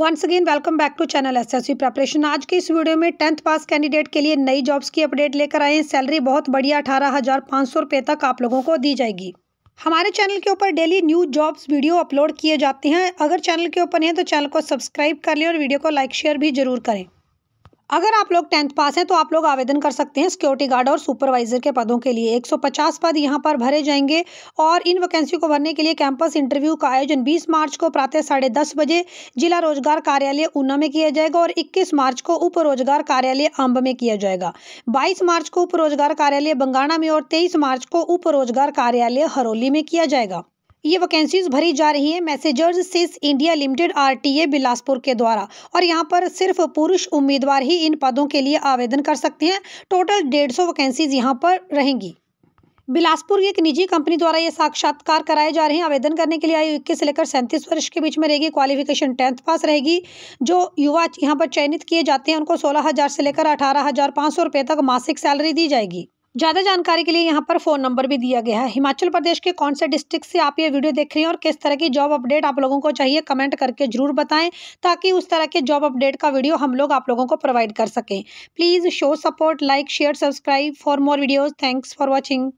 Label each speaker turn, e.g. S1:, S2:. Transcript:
S1: once again welcome back to channel SSC preparation आज की इस वीडियो में टेंथ पास कैंडिडेट के लिए नई जॉब्स की अपडेट लेकर आए हैं सैलरी बहुत बढ़िया अठारह हज़ार पाँच सौ रुपये तक आप लोगों को दी जाएगी हमारे चैनल के ऊपर daily new jobs video upload किए जाते हैं अगर चैनल के ऊपर हैं तो चैनल को सब्सक्राइब कर लें और वीडियो को लाइक शेयर भी जरूर करें अगर आप लोग टेंथ पास हैं तो आप लोग आवेदन कर सकते हैं सिक्योरिटी गार्ड और सुपरवाइजर के पदों के लिए 150 पद यहां पर भरे जाएंगे और इन वैकेंसी को भरने के लिए कैंपस इंटरव्यू का आयोजन 20 मार्च को प्रातः साढ़े दस बजे जिला रोजगार कार्यालय ऊना में किया जाएगा और 21 मार्च को उप रोजगार कार्यालय अम्ब में किया जाएगा बाईस मार्च को उप रोजगार कार्यालय बंगाना में और तेईस मार्च को उप रोजगार कार्यालय हरोली में किया जाएगा ये वैकेंसीज भरी जा रही हैं messrs SIS India limited RTA Bilaspur के द्वारा और यहाँ पर सिर्फ पुरुष उम्मीदवार ही इन पदों के लिए आवेदन कर सकते हैं टोटल डेढ़ सौ वैकेंसीज यहाँ पर रहेंगी बिलासपुर की एक निजी कंपनी द्वारा ये साक्षात्कार कराए जा रहे हैं आवेदन करने के लिए आयु इक्कीस से लेकर सैंतीस वर्ष के बीच में रहेगी क्वालिफिकेशन टेंथ पास रहेगी जो युवा यहाँ पर चयनित किए जाते हैं उनको सोलह हज़ार से लेकर अठारह हज़ार पाँच सौ रुपये तक मासिक सैलरी दी जाएगी ज़्यादा जानकारी के लिए यहाँ पर फ़ोन नंबर भी दिया गया है हिमाचल प्रदेश के कौन से डिस्ट्रिक्ट से आप ये वीडियो देख रहे हैं और किस तरह की जॉब अपडेट आप लोगों को चाहिए कमेंट करके ज़रूर बताएं ताकि उस तरह के जॉब अपडेट का वीडियो हम लोग आप लोगों को प्रोवाइड कर सकें please show support like share subscribe for more videos thanks for watching